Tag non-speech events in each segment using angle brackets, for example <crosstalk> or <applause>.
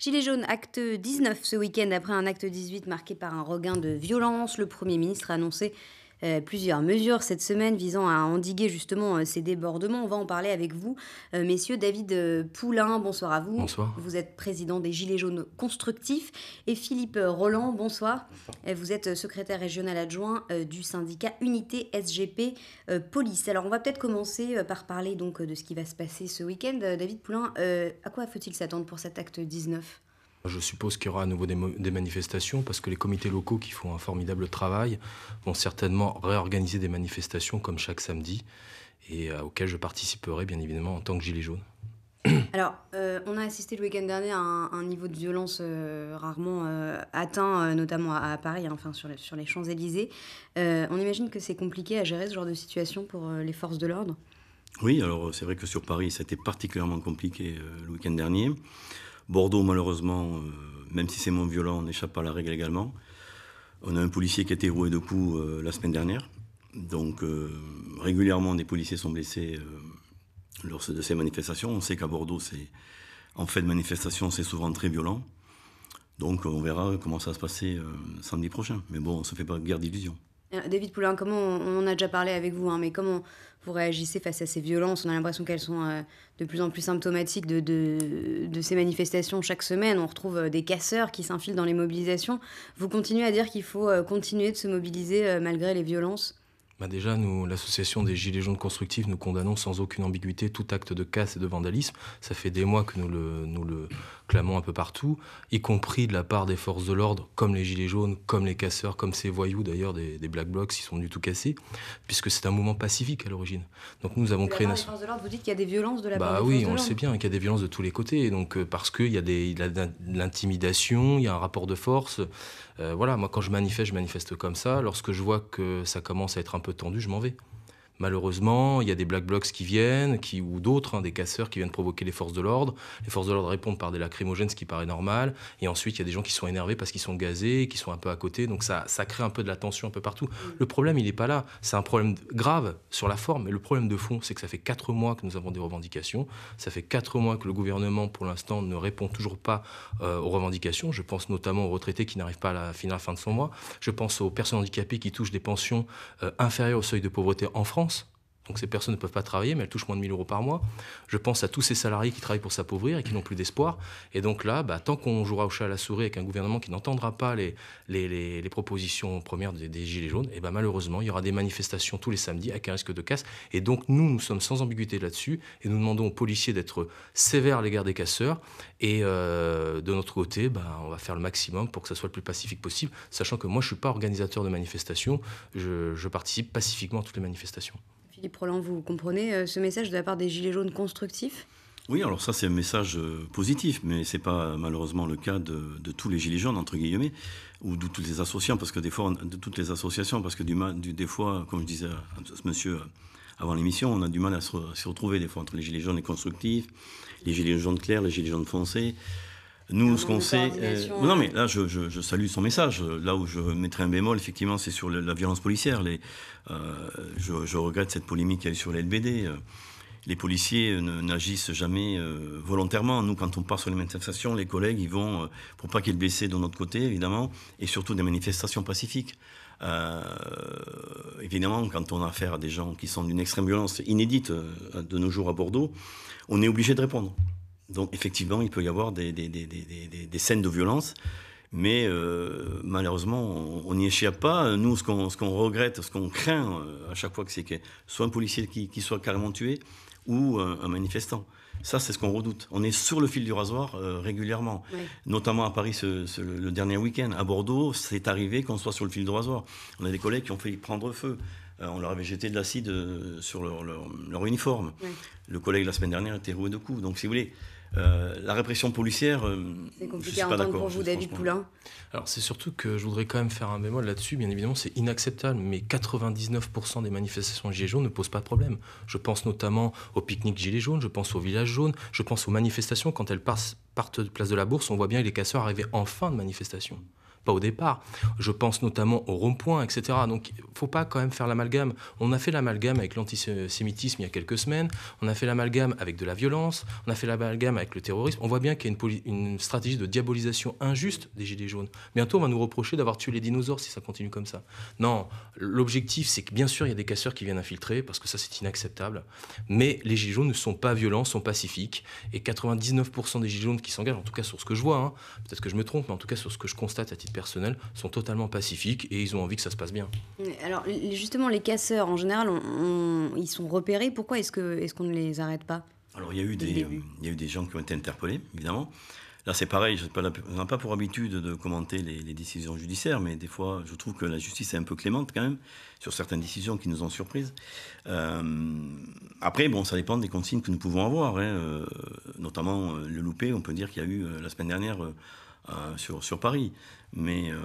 Gilets jaunes, acte 19 ce week-end après un acte 18 marqué par un regain de violence. Le Premier ministre a annoncé euh, plusieurs mesures cette semaine visant à endiguer justement euh, ces débordements. On va en parler avec vous, euh, messieurs. David Poulain, bonsoir à vous. Bonsoir. Vous êtes président des Gilets jaunes constructifs. Et Philippe Roland, bonsoir. Vous êtes secrétaire régional adjoint du syndicat Unité SGP Police. Alors, on va peut-être commencer par parler donc de ce qui va se passer ce week-end. David Poulain, à quoi faut-il s'attendre pour cet acte 19 je suppose qu'il y aura à nouveau des, manifestations parce que les comités locaux qui font un formidable travail vont certainement réorganiser des manifestations comme chaque samedi et euh, auxquelles je participerai bien évidemment en tant que gilet jaune. <coughs> Alors, euh, on a assisté le week-end dernier à un, niveau de violence euh, rarement atteint, notamment à, Paris, hein, enfin sur, sur les Champs-Élysées. on imagine que c'est compliqué à gérer ce genre de situation pour les forces de l'ordre Oui, alors c'est vrai que sur Paris, ça a été particulièrement compliqué le week-end dernier. Bordeaux, malheureusement, euh, même si c'est moins violent, on pas à la règle également. On a un policier qui a été roué de coups euh, la semaine dernière. Donc, euh, régulièrement, des policiers sont blessés lors de ces manifestations. On sait qu'à Bordeaux, c'est en fait de manifestation, c'est souvent très violent. Donc, on verra comment ça va se passer samedi prochain. Mais bon, on ne se fait pas guerre d'illusions. Euh, David Poulain, comment on, a déjà parlé avec vous, hein, mais comment vous réagissez face à ces violences On a l'impression qu'elles sont euh, de plus en plus symptomatiques de, de, ces manifestations chaque semaine. On retrouve euh, des casseurs qui s'infilent dans les mobilisations. Vous continuez à dire qu'il faut continuer de se mobiliser malgré les violences bah, déjà, nous, l'association des Gilets jaunes constructifs, nous condamnons sans aucune ambiguïté tout acte de casse et de vandalisme. Ça fait des mois que nous le, nous le clamant un peu partout, y compris de la part des forces de l'ordre, comme les Gilets jaunes, comme les casseurs, comme ces voyous d'ailleurs des, Black Blocs, ils sont du tout cassés, puisque c'est un mouvement pacifique à l'origine. Donc nous avons créé... La forces de l'ordre, vous dites qu'il y a des violences de la part bah oui, Oui, on le sait bien, qu'il y a des violences de tous les côtés, donc, euh, parce qu'il y a de l'intimidation, il y a un rapport de force. Euh, voilà, moi quand je manifeste, je manifeste comme ça. Lorsque je vois que ça commence à être un peu tendu, je m'en vais. Malheureusement, il y a des black blocs qui viennent, ou d'autres, hein, des casseurs qui viennent provoquer les forces de l'ordre. Les forces de l'ordre répondent par des lacrymogènes, ce qui paraît normal. Et ensuite, il y a des gens qui sont énervés parce qu'ils sont gazés, qui sont un peu à côté. Donc ça, crée un peu de la tension un peu partout. Le problème, il n'est pas là. C'est un problème grave sur la forme. Mais le problème de fond, c'est que ça fait quatre mois que nous avons des revendications. Ça fait quatre mois que le gouvernement, pour l'instant, ne répond toujours pas euh, aux revendications. Je pense notamment aux retraités qui n'arrivent pas à la, fin, à fin de son mois. Je pense aux personnes handicapées qui touchent des pensions euh, inférieures au seuil de pauvreté en France donc ces personnes ne peuvent pas travailler, mais elles touchent moins de 1 000 euros par mois. Je pense à tous ces salariés qui travaillent pour s'appauvrir et qui n'ont plus d'espoir. Et donc là, bah, tant qu'on jouera au chat à la souris avec un gouvernement qui n'entendra pas les, propositions premières des, Gilets jaunes, et eh ben, malheureusement, il y aura des manifestations tous les samedis avec un risque de casse. Et donc nous, nous sommes sans ambiguïté là-dessus et nous demandons aux policiers d'être sévères à l'égard des casseurs. Et euh, de notre côté, ben, on va faire le maximum pour que ça soit le plus pacifique possible, sachant que moi, je ne suis pas organisateur de manifestations, je, je participe pacifiquement à toutes les manifestations. Philippe vous comprenez euh, ce message de la part des Gilets jaunes constructifs oui, alors ça c'est un message euh, positif, mais c'est pas euh, malheureusement le cas de, de, tous les gilets jaunes entre guillemets ou de toutes les associations, parce que des fois, de toutes les associations, parce que du, du des fois, comme je disais à ce monsieur avant l'émission, on a du mal à se, retrouver des fois entre les gilets jaunes et constructifs, les gilets jaunes clairs, les gilets jaunes foncés. Nous, ce qu'on sait. Euh, non, euh. mais là, je, salue son message. Là où je mettrai un bémol, effectivement, c'est sur la, violence policière. Les, euh, je, regrette cette polémique qu'il y a eu sur les LBD. Les policiers n'agissent jamais volontairement. Nous, quand on part sur les manifestations, les collègues, ils vont, pour pas qu'ils y de notre côté, évidemment, et surtout des manifestations pacifiques. évidemment, quand on a affaire à des gens qui sont d'une extrême violence inédite de nos jours à Bordeaux, on est obligé de répondre. Donc effectivement, il peut y avoir des, des, des, des scènes de violence, mais euh, malheureusement, on n'y échappe pas. Nous, ce qu'on regrette, ce qu'on craint euh, à chaque fois, c'est que soit un policier qui, qui, soit carrément tué ou euh, un, manifestant. Ça, c'est ce qu'on redoute. On est sur le fil du rasoir régulièrement, notamment à Paris le dernier week-end. À Bordeaux, c'est arrivé qu'on soit sur le fil du rasoir. On a des collègues qui ont fait prendre feu. on leur avait jeté de l'acide sur leur, leur, uniforme. Le collègue la semaine dernière était roué de coups. Donc, si vous voulez, euh, la répression policière, euh, c'est compliqué je suis pas d'accord pour vous, David Poulain. Alors c'est surtout que je voudrais quand même faire un bémol là-dessus. Bien évidemment, c'est inacceptable, mais 99% des manifestations gilets jaunes ne posent pas de problème. Je pense notamment au pique-nique gilets jaunes, je pense au village jaune, je pense aux manifestations quand elles partent de place de la Bourse. On voit bien les casseurs arriver en fin de manifestation pas au départ. Je pense notamment au rond-point, etc. Donc il faut pas quand même faire l'amalgame. On a fait l'amalgame avec l'antisémitisme il y a quelques semaines, on a fait l'amalgame avec de la violence, on a fait l'amalgame avec le terrorisme. On voit bien qu'il y a une, stratégie de diabolisation injuste des Gilets jaunes. Bientôt, on va nous reprocher d'avoir tué les dinosaures si ça continue comme ça. Non, l'objectif, c'est que bien sûr, il y a des casseurs qui viennent infiltrer, parce que ça, c'est inacceptable. Mais les Gilets jaunes ne sont pas violents, sont pacifiques. Et 99% des Gilets jaunes qui s'engagent, en tout cas sur ce que je vois, hein, peut-être que je me trompe, mais en tout cas sur ce que je constate à titre Personnels sont totalement pacifiques et ils ont envie que ça se passe bien. Alors justement, les casseurs, en général, ils sont repérés. Pourquoi est-ce qu'on est ne les arrête pas Alors il y, a eu des, eu des gens qui ont été interpellés, évidemment. Là, c'est pareil, je n'ai pas pour habitude de commenter les, décisions judiciaires, mais des fois, je trouve que la justice est un peu clémente quand même sur certaines décisions qui nous ont surprises. Euh, après, bon, ça dépend des consignes que nous pouvons avoir, hein. euh, notamment euh, le loupé. On peut dire qu'il y a eu la semaine dernière Hein, sur, Paris. Mais euh,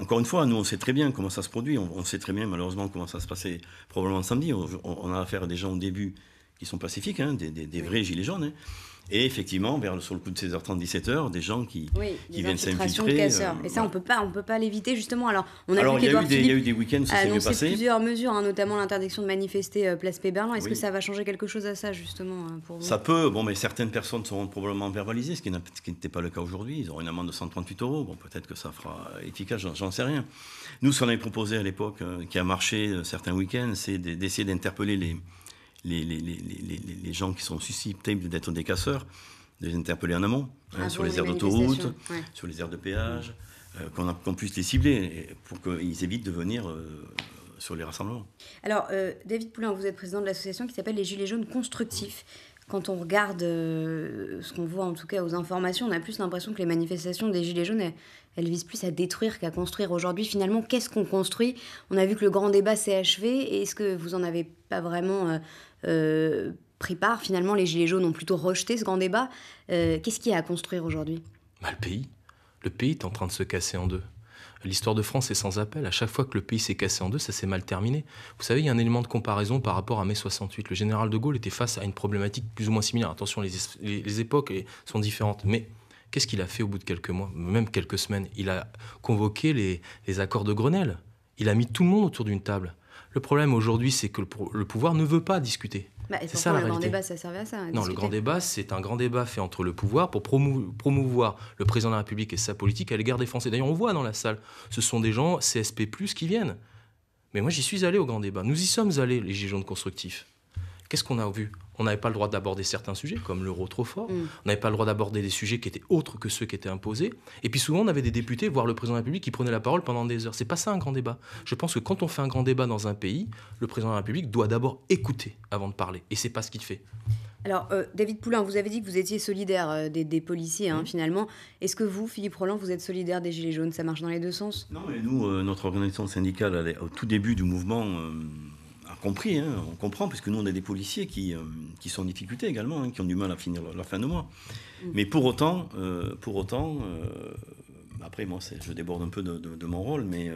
encore une fois, nous, on sait très bien comment ça se produit. On, sait très bien, malheureusement, comment ça se passait probablement samedi. On, a affaire à des gens au début qui sont pacifiques, hein, des, vrais gilets jaunes. Hein. Et effectivement, vers, sur le coup de 16h30, 17h, des gens qui, oui, qui des viennent s'infiltrer. De casseurs. Euh, et ça, on peut pas, on peut pas l'éviter justement. Alors, on a vu il y, a eu des, week-ends, ça plusieurs mesures, hein, notamment l'interdiction de manifester euh, place Péberlan. Est-ce que ça va changer quelque chose à ça justement euh, pour vous Ça peut. Bon, mais certaines personnes seront probablement verbalisées, ce qui n'était pas le cas aujourd'hui. Ils auront une amende de 138 euros. Bon, peut-être que ça fera efficace, j'en sais rien. Nous, ce qu'on avait proposé à l'époque, qui a marché certains week-ends, c'est d'essayer d'interpeller les les, les, gens qui sont susceptibles d'être des casseurs, de les interpeller en amont, hein, ah sur les aires d'autoroute, sur les aires de péage, euh, qu'on puisse les cibler pour qu'ils évitent de venir euh, sur les rassemblements. Alors, euh, David Poulain, vous êtes président de l'association qui s'appelle les Gilets jaunes constructifs quand on regarde euh, ce qu'on voit en tout cas aux informations, on a plus l'impression que les manifestations des Gilets jaunes, elles, visent plus à détruire qu'à construire. Aujourd'hui, finalement, qu'est-ce qu'on construit On a vu que le grand débat s'est achevé. Est-ce que vous en avez pas vraiment euh, euh, pris part Finalement, les Gilets jaunes ont plutôt rejeté ce grand débat. qu'est-ce qu'il y a à construire aujourd'hui Mal bah, Le pays. Le pays est en train de se casser en deux. L'histoire de France est sans appel. À chaque fois que le pays s'est cassé en deux, ça s'est mal terminé. Vous savez, il y a un élément de comparaison par rapport à mai 68. Le général de Gaulle était face à une problématique plus ou moins similaire. Attention, les, les, époques sont différentes. Mais qu'est-ce qu'il a fait au bout de quelques mois, même quelques semaines Il a convoqué les accords de Grenelle. Il a mis tout le monde autour d'une table. Le problème aujourd'hui, c'est que le, pouvoir ne veut pas discuter. Bah, c'est ça le grand débat, ça servait à ça. non, le grand débat, c'est un grand débat fait entre le pouvoir pour promouvoir le président de la République et sa politique à l'égard des Français. D'ailleurs, on voit dans la salle, ce sont des gens CSP+ qui viennent. Mais moi, j'y suis allé au grand débat. Nous y sommes allés, les Gilets jaunes constructifs. Qu'est-ce qu'on a vu on n'avait pas le droit d'aborder certains sujets, comme l'euro trop fort. Mm. On n'avait pas le droit d'aborder des sujets qui étaient autres que ceux qui étaient imposés. Et puis souvent, on avait des députés, voire le président de la République, qui prenaient la parole pendant des heures. C'est pas ça un grand débat. Je pense que quand on fait un grand débat dans un pays, le président de la République doit d'abord écouter avant de parler. Et c'est pas ce qu'il fait. Alors, euh, David Poulain, vous avez dit que vous étiez solidaire euh, des, policiers, hein, mm. finalement. Est-ce que vous, Philippe Roland, vous êtes solidaire des Gilets jaunes Ça marche dans les deux sens Non, mais nous, euh, notre organisation syndicale, au tout début du mouvement, compris, hein, on comprend, puisque nous, on a des policiers euh, qui, sont en difficulté également, hein, qui ont du mal à finir leur, fin de mois. Mm. Mais pour autant, euh, pour autant euh, après, moi, je déborde un peu de, de mon rôle, mais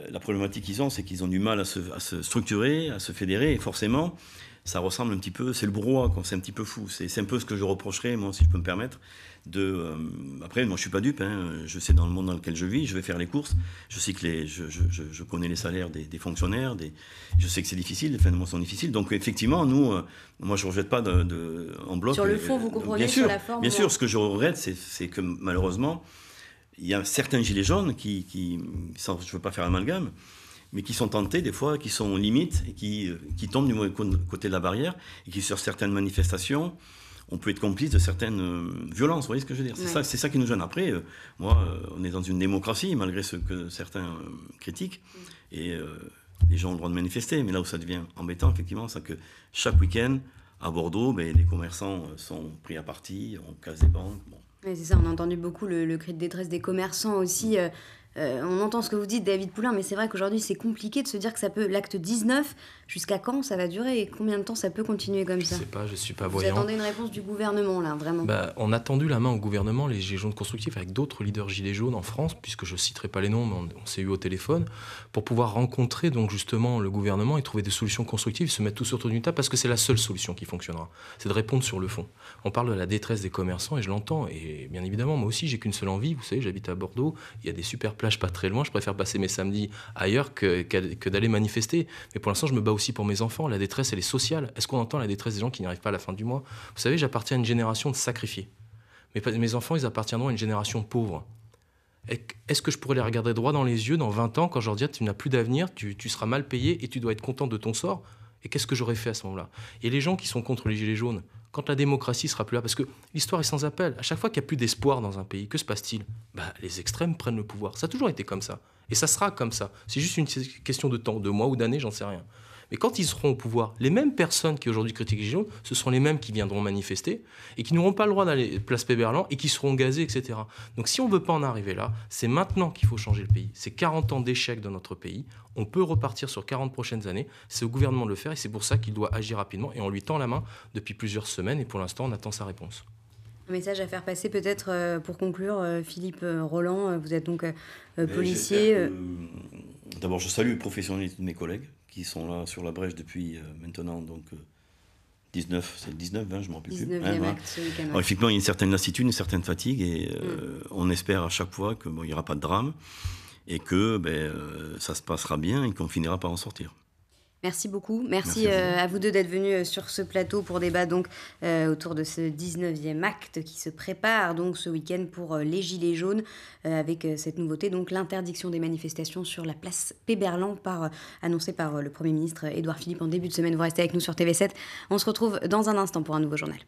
euh, la problématique qu'ils ont, c'est qu'ils ont du mal à se, structurer, à se fédérer, et forcément, ça ressemble un petit peu, c'est le brouhaha, c'est un petit peu fou. C'est un peu ce que je reprocherais, moi, si je peux me permettre. De, euh, après, moi, je suis pas dupe, hein, je sais dans le monde dans lequel je vis, je vais faire les courses, je sais que les, je, connais les salaires des, fonctionnaires, des, je sais que c'est difficile, les fins de mois sont difficiles. Donc, effectivement, nous, euh, moi, je rejette pas de, en bloc. Sur le fond, vous comprenez, bien sûr, sur la forme. Bien sûr, ce que je regrette, c'est que malheureusement, il y a certains gilets jaunes qui, je ne veux pas faire amalgame, mais qui sont tentés des fois, qui sont limites, et qui, euh, qui tombent du mauvais côté de la barrière, et qui sur certaines manifestations, on peut être complice de certaines euh, violences, vous voyez ce que je veux dire C'est ça, qui nous gêne. Après, euh, moi, on est dans une démocratie, malgré ce que certains critiquent, mm. et les gens ont le droit de manifester, mais là où ça devient embêtant, effectivement, c'est que chaque week-end, à Bordeaux, ben, les commerçants sont pris à partie, on casse des banques. Bon c'est ça, on a entendu beaucoup le, cri de détresse des commerçants aussi. Euh, euh, on entend ce que vous dites, David Poulain, mais c'est vrai qu'aujourd'hui, c'est compliqué de se dire que ça peut. L'acte 19, jusqu'à quand ça va durer et combien de temps ça peut continuer comme ça Je ne sais pas, je ne suis pas voyant. Vous attendez une réponse du gouvernement, là, vraiment bah, On a tendu la main au gouvernement, les Gilets jaunes constructifs, avec d'autres leaders Gilets jaunes en France, puisque je ne citerai pas les noms, mais on, s'est eu au téléphone, pour pouvoir rencontrer, donc, justement, le gouvernement et trouver des solutions constructives, se mettre tous autour d'une table, parce que c'est la seule solution qui fonctionnera. C'est de répondre sur le fond. On parle de la détresse des commerçants et je l'entends, et bien évidemment, moi aussi, j'ai qu'une seule envie. Vous savez, j'habite à Bordeaux, il y a des super plage pas très loin, je préfère passer mes samedis ailleurs que, d'aller manifester. Mais pour l'instant, je me bats aussi pour mes enfants. La détresse, elle est sociale. Est-ce qu'on entend la détresse des gens qui n'arrivent pas à la fin du mois Vous savez, j'appartiens à une génération de sacrifiés. Mes, enfants, ils appartiendront à une génération pauvre. Est-ce que je pourrais les regarder droit dans les yeux dans 20 ans quand je leur dirais tu n'as plus d'avenir, tu, tu seras mal payé et tu dois être content de ton sort Et qu'est-ce que j'aurais fait à ce moment-là Et les gens qui sont contre les gilets jaunes, quand la démocratie sera plus là, parce que l'histoire est sans appel. À chaque fois qu'il n'y a plus d'espoir dans un pays, que se passe-t-il bah, Les extrêmes prennent le pouvoir. Ça a toujours été comme ça. Et ça sera comme ça. C'est juste une question de temps, de mois ou d'années, j'en sais rien. Mais quand ils seront au pouvoir, les mêmes personnes qui aujourd'hui critiquent les ce sont les mêmes qui viendront manifester et qui n'auront pas le droit d'aller place Péberlan et qui seront gazés, etc. Donc si on ne veut pas en arriver là, c'est maintenant qu'il faut changer le pays. C'est 40 ans d'échec dans notre pays. On peut repartir sur 40 prochaines années. C'est au gouvernement de le faire et c'est pour ça qu'il doit agir rapidement. Et on lui tend la main depuis plusieurs semaines et pour l'instant, on attend sa réponse. Un message à faire passer peut-être euh, pour conclure, euh, Philippe euh, Roland, vous êtes donc policier. D'abord, je salue les professionnels de mes collègues qui sont là sur la brèche depuis euh, maintenant donc 19, euh, c'est le 19, hein, je m'en rappelle plus. Hein, effectivement, il y a une certaine lassitude, une certaine fatigue, et euh, mm. on espère à chaque fois qu'il bon, n'y aura pas de drame et que ben, ça se passera bien et qu'on finira par en sortir. Merci beaucoup. Merci, euh, à, vous. deux d'être venus euh, sur ce plateau pour débat donc, euh, autour de ce 19e acte qui se prépare donc ce week-end pour les Gilets jaunes avec cette nouveauté, donc l'interdiction des manifestations sur la place Péberlan par, annoncée par le Premier ministre Édouard Philippe en début de semaine. Vous restez avec nous sur TV7. On se retrouve dans un instant pour un nouveau journal.